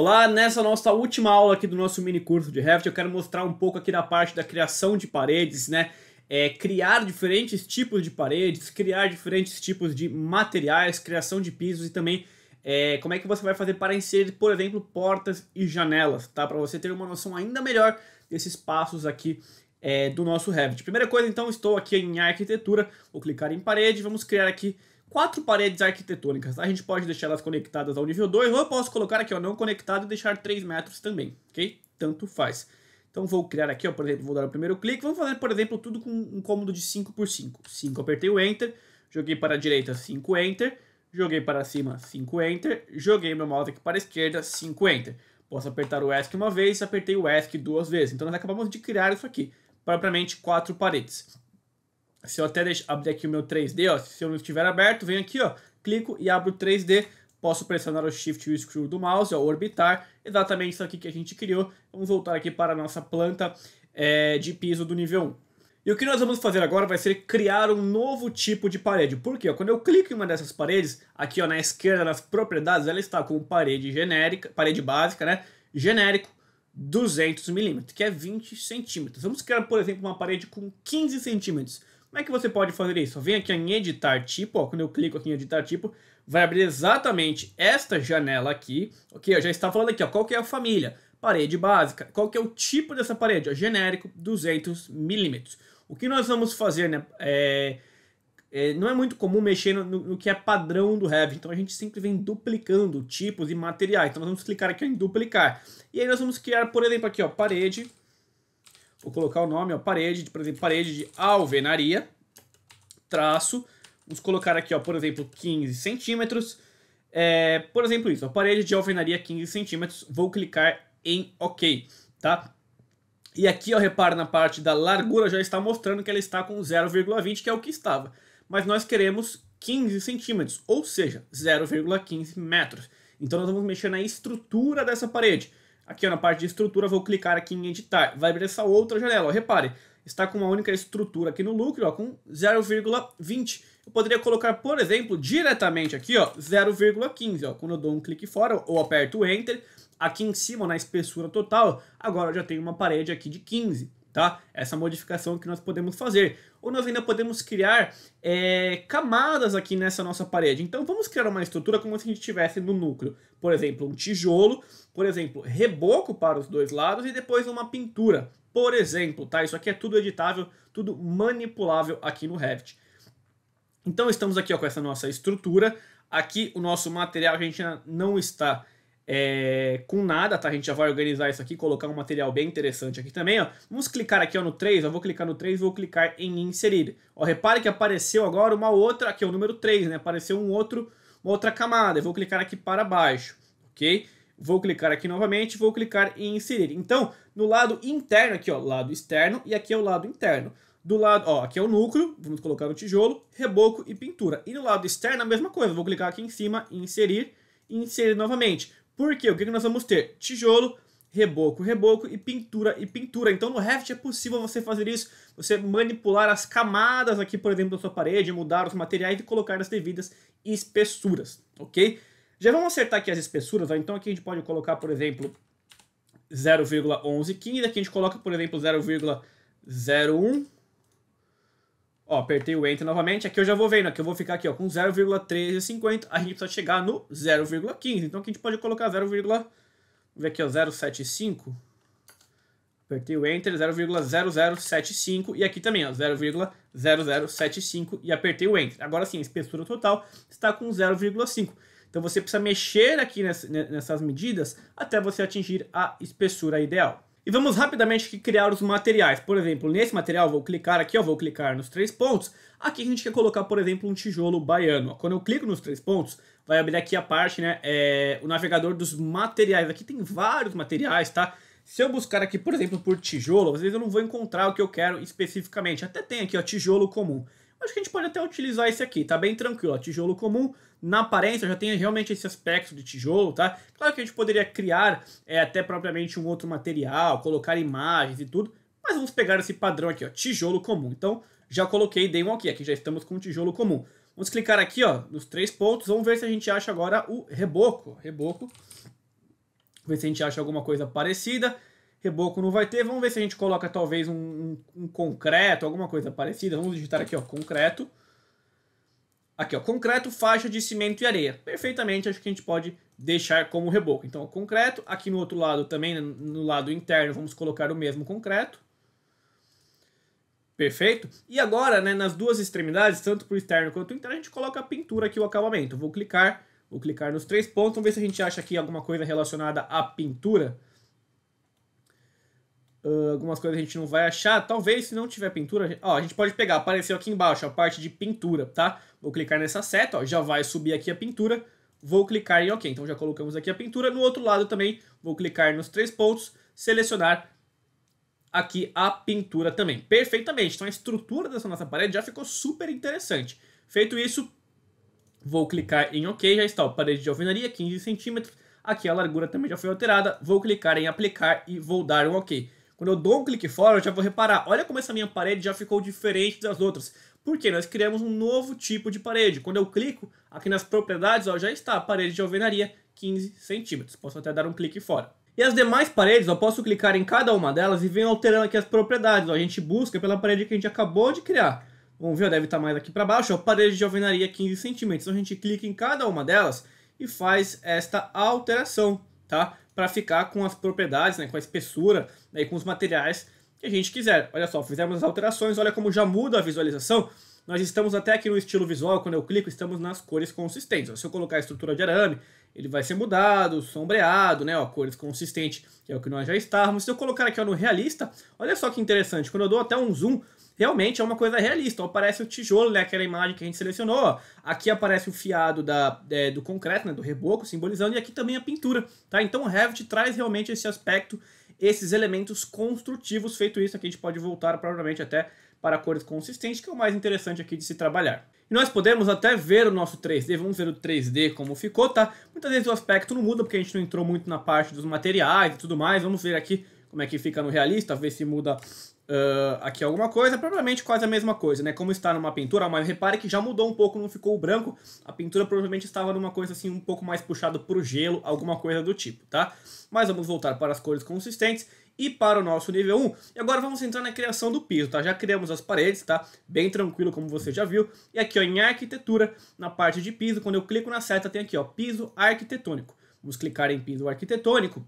Olá, nessa nossa última aula aqui do nosso mini curso de Revit, eu quero mostrar um pouco aqui da parte da criação de paredes, né? É, criar diferentes tipos de paredes, criar diferentes tipos de materiais, criação de pisos e também é, como é que você vai fazer para inserir, por exemplo, portas e janelas, tá? Para você ter uma noção ainda melhor desses passos aqui é, do nosso Revit. Primeira coisa, então, estou aqui em arquitetura, vou clicar em parede, vamos criar aqui quatro paredes arquitetônicas. A gente pode deixar elas conectadas ao nível 2, ou eu posso colocar aqui, ó, não conectado e deixar 3 metros também, ok? Tanto faz. Então vou criar aqui, ó, por exemplo, vou dar o primeiro clique. Vamos fazer, por exemplo, tudo com um cômodo de 5 por 5. 5 apertei o Enter, joguei para a direita 5 Enter, joguei para cima 5 Enter, joguei meu mouse aqui para a esquerda 5 Enter. Posso apertar o ESC uma vez, apertei o ESC duas vezes. Então nós acabamos de criar isso aqui, propriamente quatro paredes. Se eu até abrir aqui o meu 3D, ó, se eu não estiver aberto, venho aqui, ó, clico e abro 3D. Posso pressionar o Shift e o Screw do mouse, ó, orbitar. Exatamente isso aqui que a gente criou. Vamos voltar aqui para a nossa planta é, de piso do nível 1. E o que nós vamos fazer agora vai ser criar um novo tipo de parede. Porque ó, quando eu clico em uma dessas paredes, aqui ó, na esquerda, nas propriedades, ela está com parede genérica, parede básica, né? Genérico, 200 milímetros, que é 20 centímetros. Vamos criar, por exemplo, uma parede com 15 centímetros. Como é que você pode fazer isso? Vem aqui em editar tipo, ó, quando eu clico aqui em editar tipo, vai abrir exatamente esta janela aqui, ok? Eu já está falando aqui, ó, qual que é a família, parede básica, qual que é o tipo dessa parede, ó, genérico, 200 milímetros. O que nós vamos fazer, né, é, é, não é muito comum mexer no, no, que é padrão do Revit, então a gente sempre vem duplicando tipos e materiais. Então nós vamos clicar aqui em duplicar. E aí nós vamos criar, por exemplo, aqui, ó, parede Vou colocar o nome, ó, parede, de, por exemplo, parede de alvenaria, traço. Vamos colocar aqui, ó, por exemplo, 15 centímetros. É, por exemplo, isso, a parede de alvenaria 15 centímetros. Vou clicar em OK, tá? E aqui, ó, repara na parte da largura, já está mostrando que ela está com 0,20, que é o que estava. Mas nós queremos 15 centímetros, ou seja, 0,15 metros. Então nós vamos mexer na estrutura dessa parede. Aqui ó, na parte de estrutura, vou clicar aqui em editar. Vai abrir essa outra janela. Ó, repare, está com uma única estrutura aqui no lucro, ó, com 0,20. Eu poderia colocar, por exemplo, diretamente aqui, ó, 0,15. Ó. Quando eu dou um clique fora ou aperto Enter, aqui em cima, na espessura total, agora eu já tenho uma parede aqui de 15 tá? Essa modificação que nós podemos fazer. Ou nós ainda podemos criar é, camadas aqui nessa nossa parede. Então vamos criar uma estrutura como se a gente tivesse no núcleo. Por exemplo, um tijolo, por exemplo, reboco para os dois lados e depois uma pintura. Por exemplo, tá? Isso aqui é tudo editável, tudo manipulável aqui no Revit. Então estamos aqui ó, com essa nossa estrutura. Aqui o nosso material a gente não está é, com nada, tá? A gente já vai organizar isso aqui, colocar um material bem interessante aqui também, ó. Vamos clicar aqui ó, no 3, eu vou clicar no 3 e vou clicar em inserir. Ó, repare que apareceu agora uma outra, aqui é o número 3, né? Apareceu um outro, uma outra camada. Eu vou clicar aqui para baixo, ok? Vou clicar aqui novamente, vou clicar em inserir. Então, no lado interno aqui, ó, lado externo e aqui é o lado interno. Do lado, ó, aqui é o núcleo, vamos colocar no tijolo, reboco e pintura. E no lado externo a mesma coisa, vou clicar aqui em cima, inserir, inserir novamente. Porque o que, que nós vamos ter? Tijolo, reboco, reboco e pintura e pintura. Então no Revit é possível você fazer isso, você manipular as camadas aqui, por exemplo, da sua parede, mudar os materiais e colocar as devidas espessuras, ok? Já vamos acertar aqui as espessuras, ó. então aqui a gente pode colocar, por exemplo, 0,1115, aqui a gente coloca, por exemplo, 0,01 Ó, apertei o Enter novamente. Aqui eu já vou vendo, aqui eu vou ficar aqui ó, com 0,350. A gente precisa chegar no 0,15. Então aqui a gente pode colocar 0, vamos ver aqui, ó, 0,75. Apertei o Enter, 0,0075. E aqui também, ó, 0,0075. E apertei o Enter. Agora sim, a espessura total está com 0,5. Então você precisa mexer aqui nessas medidas até você atingir a espessura ideal. E vamos rapidamente aqui criar os materiais. Por exemplo, nesse material, vou clicar aqui, ó, vou clicar nos três pontos. Aqui a gente quer colocar, por exemplo, um tijolo baiano. Quando eu clico nos três pontos, vai abrir aqui a parte, né, é, o navegador dos materiais. Aqui tem vários materiais, tá? Se eu buscar aqui, por exemplo, por tijolo, às vezes eu não vou encontrar o que eu quero especificamente. Até tem aqui, ó, tijolo comum. Acho que a gente pode até utilizar esse aqui, tá bem tranquilo, ó, tijolo comum na aparência já tem realmente esse aspecto de tijolo, tá? Claro que a gente poderia criar é, até propriamente um outro material, colocar imagens e tudo, mas vamos pegar esse padrão aqui, ó, tijolo comum. Então, já coloquei, dei um aqui, aqui já estamos com tijolo comum. Vamos clicar aqui, ó, nos três pontos, vamos ver se a gente acha agora o reboco. Reboco, ver se a gente acha alguma coisa parecida. Reboco não vai ter, vamos ver se a gente coloca talvez um, um, um concreto, alguma coisa parecida. Vamos digitar aqui, ó, concreto. Concreto. Aqui, ó, concreto, faixa de cimento e areia. Perfeitamente, acho que a gente pode deixar como reboco. Então, concreto, aqui no outro lado também, né, no lado interno, vamos colocar o mesmo concreto. Perfeito? E agora, né, nas duas extremidades, tanto para o externo quanto para o interno, a gente coloca a pintura aqui, o acabamento. Vou clicar, vou clicar nos três pontos, vamos ver se a gente acha aqui alguma coisa relacionada à pintura. Uh, algumas coisas a gente não vai achar. Talvez se não tiver pintura, ó, a gente pode pegar, apareceu aqui embaixo a parte de pintura, tá? Vou clicar nessa seta, ó, já vai subir aqui a pintura. Vou clicar em OK. Então já colocamos aqui a pintura. No outro lado também, vou clicar nos três pontos, selecionar aqui a pintura também. Perfeitamente. Então a estrutura dessa nossa parede já ficou super interessante. Feito isso, vou clicar em OK. Já está a parede de alvenaria, 15 centímetros. Aqui a largura também já foi alterada. Vou clicar em aplicar e vou dar um OK. Quando eu dou um clique fora, eu já vou reparar, olha como essa minha parede já ficou diferente das outras. Porque nós criamos um novo tipo de parede. Quando eu clico aqui nas propriedades, ó, já está a parede de alvenaria 15 centímetros. Posso até dar um clique fora. E as demais paredes, eu posso clicar em cada uma delas e venho alterando aqui as propriedades. Ó. A gente busca pela parede que a gente acabou de criar. Vamos ver, ó, deve estar tá mais aqui para baixo. Ó, parede de alvenaria 15 centímetros. Então a gente clica em cada uma delas e faz esta alteração, tá? para ficar com as propriedades, né, com a espessura né, e com os materiais que a gente quiser. Olha só, fizemos as alterações, olha como já muda a visualização. Nós estamos até aqui no estilo visual, quando eu clico, estamos nas cores consistentes. Se eu colocar a estrutura de arame, ele vai ser mudado, sombreado, né? Ó, cores consistentes, que é o que nós já estávamos. Se eu colocar aqui ó, no realista, olha só que interessante, quando eu dou até um zoom, realmente é uma coisa realista. aparece o tijolo, né? Aquela imagem que a gente selecionou. Aqui aparece o fiado da, é, do concreto, né? Do reboco, simbolizando. E aqui também a pintura, tá? Então o Revit traz realmente esse aspecto, esses elementos construtivos. Feito isso, aqui a gente pode voltar provavelmente até para cores consistentes, que é o mais interessante aqui de se trabalhar. E nós podemos até ver o nosso 3D, vamos ver o 3D como ficou, tá? Muitas vezes o aspecto não muda, porque a gente não entrou muito na parte dos materiais e tudo mais. Vamos ver aqui como é que fica no realista, ver se muda uh, aqui é alguma coisa, provavelmente quase a mesma coisa, né? Como está numa pintura, mas repare que já mudou um pouco, não ficou branco. A pintura provavelmente estava numa coisa assim um pouco mais puxada para o gelo, alguma coisa do tipo, tá? Mas vamos voltar para as cores consistentes e para o nosso nível 1. E agora vamos entrar na criação do piso, tá? Já criamos as paredes, tá? Bem tranquilo, como você já viu. E aqui, ó, em arquitetura, na parte de piso, quando eu clico na seta, tem aqui, ó, piso arquitetônico. Vamos clicar em piso arquitetônico.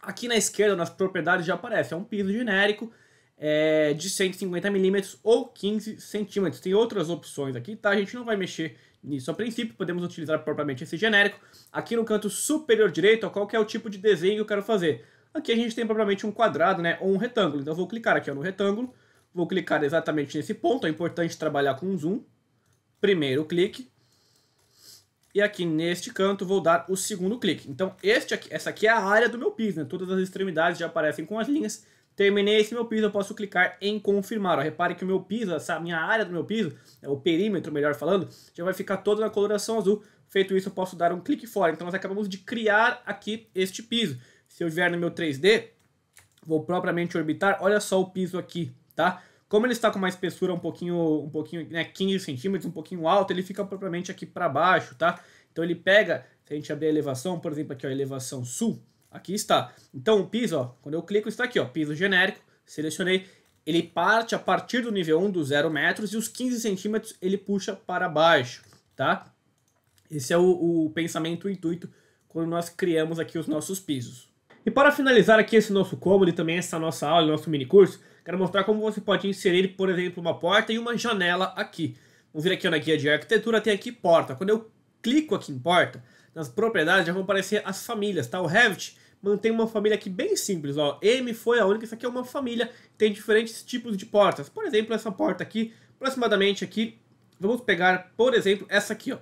Aqui na esquerda, nas propriedades, já aparece. É um piso genérico, é, de 150 milímetros ou 15 centímetros. Tem outras opções aqui, tá? A gente não vai mexer nisso a princípio, podemos utilizar propriamente esse genérico. Aqui no canto superior direito, ó, qual que é o tipo de desenho que eu quero fazer. Aqui a gente tem propriamente um quadrado, né, ou um retângulo. Então eu vou clicar aqui ó, no retângulo, vou clicar exatamente nesse ponto, é importante trabalhar com zoom. Primeiro clique. E aqui neste canto vou dar o segundo clique. Então este aqui, essa aqui é a área do meu piso, né? Todas as extremidades já aparecem com as linhas Terminei esse meu piso, eu posso clicar em confirmar. Ó, repare que o meu piso, essa minha área do meu piso, é o perímetro, melhor falando, já vai ficar toda na coloração azul. Feito isso, eu posso dar um clique fora. Então, nós acabamos de criar aqui este piso. Se eu vier no meu 3D, vou propriamente orbitar, olha só o piso aqui, tá? Como ele está com uma espessura um pouquinho, um pouquinho, né, 15 centímetros, um pouquinho alto, ele fica propriamente aqui para baixo, tá? Então ele pega, se a gente abrir a elevação, por exemplo, aqui ó, a elevação sul, Aqui está. Então o piso, ó, quando eu clico está aqui, ó, piso genérico, selecionei. Ele parte a partir do nível 1 dos 0 metros e os 15 centímetros ele puxa para baixo, tá? Esse é o, o pensamento, o intuito, quando nós criamos aqui os nossos pisos. E para finalizar aqui esse nosso cômodo e também essa nossa aula, nosso mini curso, quero mostrar como você pode inserir, por exemplo, uma porta e uma janela aqui. Vamos vir aqui na guia de arquitetura, tem aqui porta. Quando eu clico aqui em porta, nas propriedades já vão aparecer as famílias, tá? O Revit mantém uma família aqui bem simples, ó. M foi a única, isso aqui é uma família, tem diferentes tipos de portas. Por exemplo, essa porta aqui, aproximadamente aqui, vamos pegar, por exemplo, essa aqui, ó.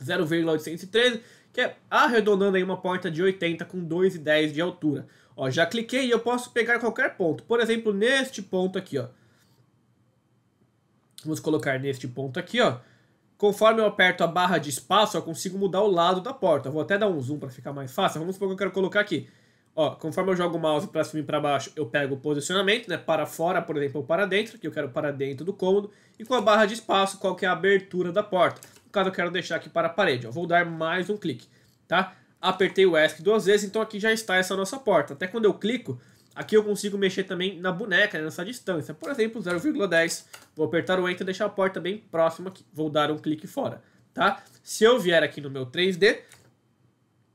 0,813, que é arredondando aí uma porta de 80 com 2,10 de altura. Ó, já cliquei e eu posso pegar qualquer ponto. Por exemplo, neste ponto aqui, ó. Vamos colocar neste ponto aqui, ó. Conforme eu aperto a barra de espaço, eu consigo mudar o lado da porta. Eu vou até dar um zoom para ficar mais fácil. Vamos supor que eu quero colocar aqui. Ó, conforme eu jogo o mouse para cima e para baixo, eu pego o posicionamento, né? Para fora, por exemplo, ou para dentro, que eu quero para dentro do cômodo. E com a barra de espaço, qual que é a abertura da porta. No caso, eu quero deixar aqui para a parede. vou dar mais um clique, tá? Apertei o ESC duas vezes, então aqui já está essa nossa porta. Até quando eu clico, Aqui eu consigo mexer também na boneca, né, nessa distância. Por exemplo, 0,10. Vou apertar o Enter e deixar a porta bem próxima aqui. Vou dar um clique fora, tá? Se eu vier aqui no meu 3D,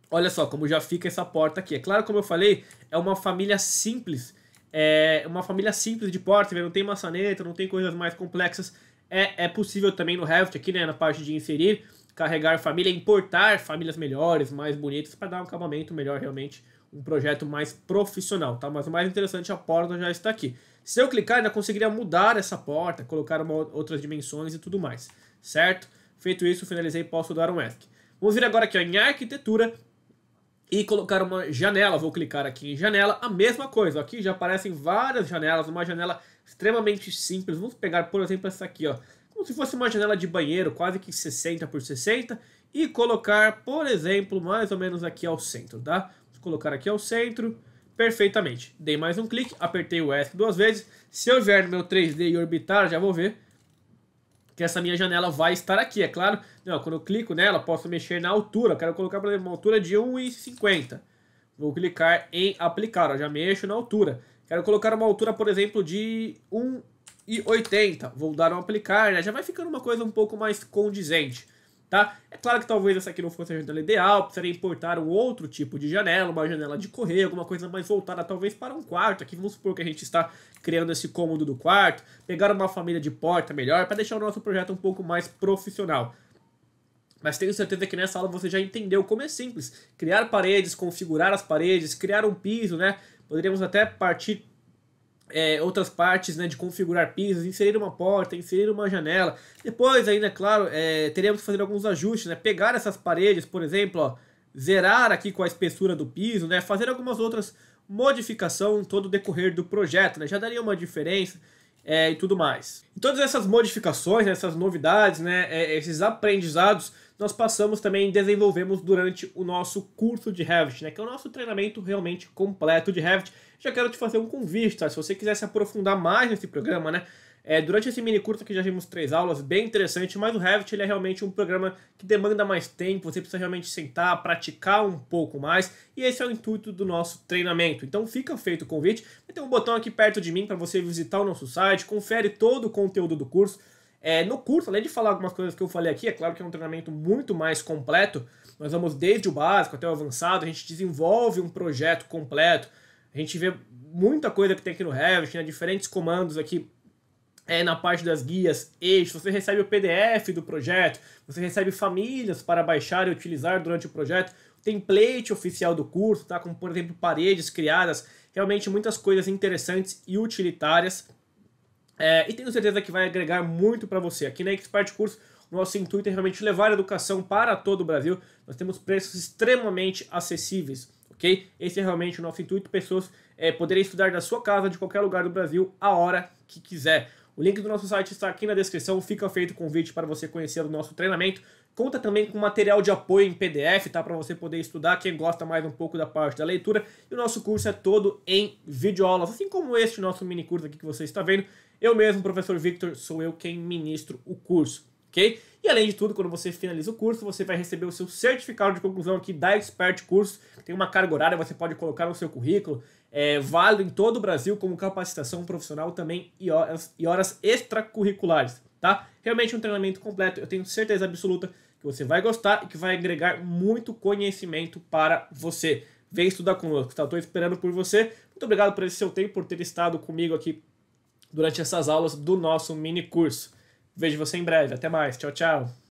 olha só como já fica essa porta aqui. É claro, como eu falei, é uma família simples. É uma família simples de porta, né? não tem maçaneta, não tem coisas mais complexas. É, é possível também no Revit aqui, né, na parte de inserir, carregar família, importar famílias melhores, mais bonitas, para dar um acabamento melhor realmente um projeto mais profissional, tá? Mas o mais interessante, a porta já está aqui. Se eu clicar, ainda conseguiria mudar essa porta, colocar uma, outras dimensões e tudo mais, certo? Feito isso, finalizei e posso dar um ESC. Vamos vir agora aqui ó, em arquitetura e colocar uma janela. Vou clicar aqui em janela, a mesma coisa. Aqui já aparecem várias janelas, uma janela extremamente simples. Vamos pegar, por exemplo, essa aqui, ó. Como se fosse uma janela de banheiro, quase que 60 por 60. E colocar, por exemplo, mais ou menos aqui ao centro, tá? Vou colocar aqui ao centro. Perfeitamente. Dei mais um clique, apertei o ESC duas vezes. Se eu vier no meu 3D e orbitar, já vou ver que essa minha janela vai estar aqui, é claro. Não, quando eu clico nela, posso mexer na altura. Quero colocar, por exemplo, uma altura de 1,50. Vou clicar em aplicar, ó, já mexo na altura. Quero colocar uma altura, por exemplo, de 1,80. Vou dar um aplicar, né? já vai ficando uma coisa um pouco mais condizente. Tá? É claro que talvez essa aqui não fosse a janela ideal, precisaria importar um outro tipo de janela, uma janela de correr, alguma coisa mais voltada talvez para um quarto. Aqui vamos supor que a gente está criando esse cômodo do quarto, pegar uma família de porta melhor para deixar o nosso projeto um pouco mais profissional. Mas tenho certeza que nessa aula você já entendeu como é simples criar paredes, configurar as paredes, criar um piso, né? Poderíamos até partir é, outras partes né, de configurar pisos, inserir uma porta, inserir uma janela. Depois, ainda, claro, é, teremos que fazer alguns ajustes, né? pegar essas paredes, por exemplo, ó, zerar aqui com a espessura do piso, né? fazer algumas outras modificações todo o decorrer do projeto. Né? Já daria uma diferença é, e tudo mais. E todas essas modificações, né, essas novidades, né, é, esses aprendizados, nós passamos também desenvolvemos durante o nosso curso de Revit, né, que é o nosso treinamento realmente completo de Revit. Já quero te fazer um convite, tá? Se você quiser se aprofundar mais nesse programa, né, é, durante esse mini curso aqui já vimos três aulas, bem interessante, mas o Revit ele é realmente um programa que demanda mais tempo, você precisa realmente sentar, praticar um pouco mais, e esse é o intuito do nosso treinamento. Então fica feito o convite, tem um botão aqui perto de mim para você visitar o nosso site, confere todo o conteúdo do curso. É, no curso, além de falar algumas coisas que eu falei aqui, é claro que é um treinamento muito mais completo, nós vamos desde o básico até o avançado, a gente desenvolve um projeto completo, a gente vê muita coisa que tem aqui no Revit, né, diferentes comandos aqui é, na parte das guias eixos, você recebe o PDF do projeto, você recebe famílias para baixar e utilizar durante o projeto, o template oficial do curso, tá? como por exemplo paredes criadas, realmente muitas coisas interessantes e utilitárias. É, e tenho certeza que vai agregar muito para você. Aqui na Expert Curso, nosso intuito é realmente levar a educação para todo o Brasil. Nós temos preços extremamente acessíveis, ok? Esse é realmente o nosso intuito, pessoas é, poderem estudar da sua casa, de qualquer lugar do Brasil, a hora que quiser. O link do nosso site está aqui na descrição. Fica feito o convite para você conhecer o nosso treinamento. Conta também com material de apoio em PDF, tá? Para você poder estudar, quem gosta mais um pouco da parte da leitura. E o nosso curso é todo em videoaulas, assim como este nosso mini curso aqui que você está vendo. Eu mesmo, professor Victor, sou eu quem ministro o curso ok? E além de tudo, quando você finaliza o curso, você vai receber o seu certificado de conclusão aqui da Expert Curso. Tem uma carga horária, você pode colocar no seu currículo. É válido em todo o Brasil como capacitação profissional também e horas, e horas extracurriculares, tá? Realmente um treinamento completo. Eu tenho certeza absoluta que você vai gostar e que vai agregar muito conhecimento para você. Vem estudar conosco, tá? Estou esperando por você. Muito obrigado por esse seu tempo, por ter estado comigo aqui durante essas aulas do nosso mini curso. Vejo você em breve. Até mais. Tchau, tchau.